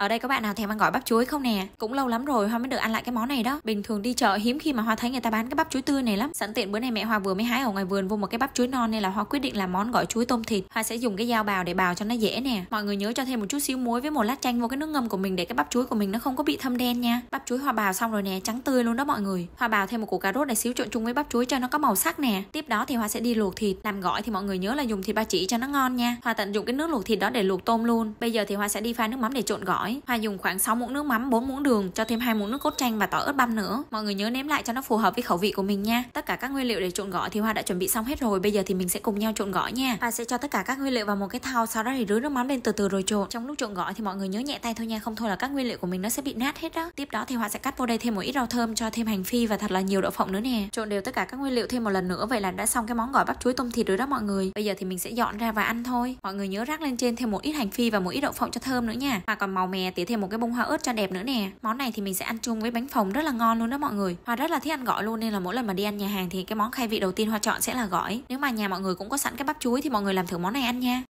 Ở đây có bạn nào thèm ăn gỏi bắp chuối không nè? Cũng lâu lắm rồi Hoa mới được ăn lại cái món này đó. Bình thường đi chợ hiếm khi mà Hoa thấy người ta bán cái bắp chuối tươi này lắm. Sẵn tiện bữa nay mẹ Hoa vừa mới hái ở ngoài vườn vô một cái bắp chuối non nên là Hoa quyết định làm món gỏi chuối tôm thịt. Hoa sẽ dùng cái dao bào để bào cho nó dễ nè. Mọi người nhớ cho thêm một chút xíu muối với một lát chanh vô cái nước ngâm của mình để cái bắp chuối của mình nó không có bị thâm đen nha. Bắp chuối Hoa bào xong rồi nè, trắng tươi luôn đó mọi người. Hoa bào thêm một củ cà rốt để xíu trộn chung với bắp chuối cho nó có màu sắc nè. Tiếp đó thì Hoa sẽ đi luộc thịt. Làm gỏi thì mọi người nhớ là dùng thịt ba chỉ cho nó ngon nha. Hoa tận dụng cái nước luộc thịt đó để luộc tôm luôn. Bây giờ thì Hoa sẽ đi pha nước mắm để trộn gỏi tỏi. Hòa dùng khoảng 6 muỗng nước mắm, 4 muỗng đường, cho thêm 2 muỗng nước cốt chanh và tỏi ớt băm nữa. Mọi người nhớ nếm lại cho nó phù hợp với khẩu vị của mình nha. Tất cả các nguyên liệu để trộn gỏi thì Hoa đã chuẩn bị xong hết rồi. Bây giờ thì mình sẽ cùng nhau trộn gỏi nha. và sẽ cho tất cả các nguyên liệu vào một cái thau, sau đó thì rưới nước mắm lên từ từ rồi trộn. Trong lúc trộn gỏi thì mọi người nhớ nhẹ tay thôi nha, không thôi là các nguyên liệu của mình nó sẽ bị nát hết đó. Tiếp đó thì Hoa sẽ cắt vô đây thêm một ít rau thơm cho thêm hành phi và thật là nhiều đậu phộng nữa nè. Trộn đều tất cả các nguyên liệu thêm một lần nữa vậy là đã xong cái món gỏi bắp chuối tôm thịt rồi đó mọi người. Bây giờ thì mình sẽ dọn ra và ăn thôi. Mọi người nhớ rắc lên trên thêm một ít hành phi và một ít đậu phộng cho thơm nữa nha. Mà còn màu mè tí thêm một cái bông hoa ớt cho đẹp nữa nè món này thì mình sẽ ăn chung với bánh phồng rất là ngon luôn đó mọi người hoa rất là thích ăn gỏi luôn nên là mỗi lần mà đi ăn nhà hàng thì cái món khai vị đầu tiên hoa chọn sẽ là gỏi nếu mà nhà mọi người cũng có sẵn cái bắp chuối thì mọi người làm thử món này ăn nha